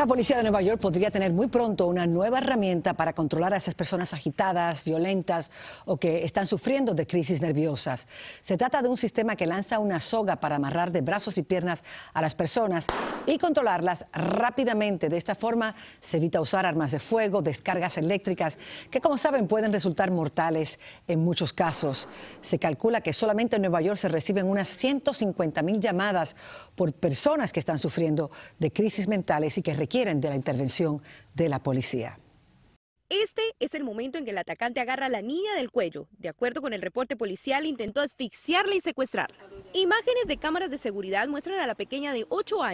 La policía de Nueva York podría tener muy pronto una nueva herramienta para controlar a esas personas agitadas, violentas o que están sufriendo de crisis nerviosas. Se trata de un sistema que lanza una soga para amarrar de brazos y piernas a las personas y controlarlas rápidamente. De esta forma se evita usar armas de fuego, descargas eléctricas, que como saben pueden resultar mortales en muchos casos. Se calcula que solamente en Nueva York se reciben unas 150 mil llamadas por personas que están sufriendo de crisis mentales y que requieren QUIEREN de la intervención de la policía. Este es el momento en que el atacante agarra a la niña del cuello. De acuerdo con el reporte policial, intentó asfixiarla y secuestrarla. Imágenes de cámaras de seguridad muestran a la pequeña de 8 años.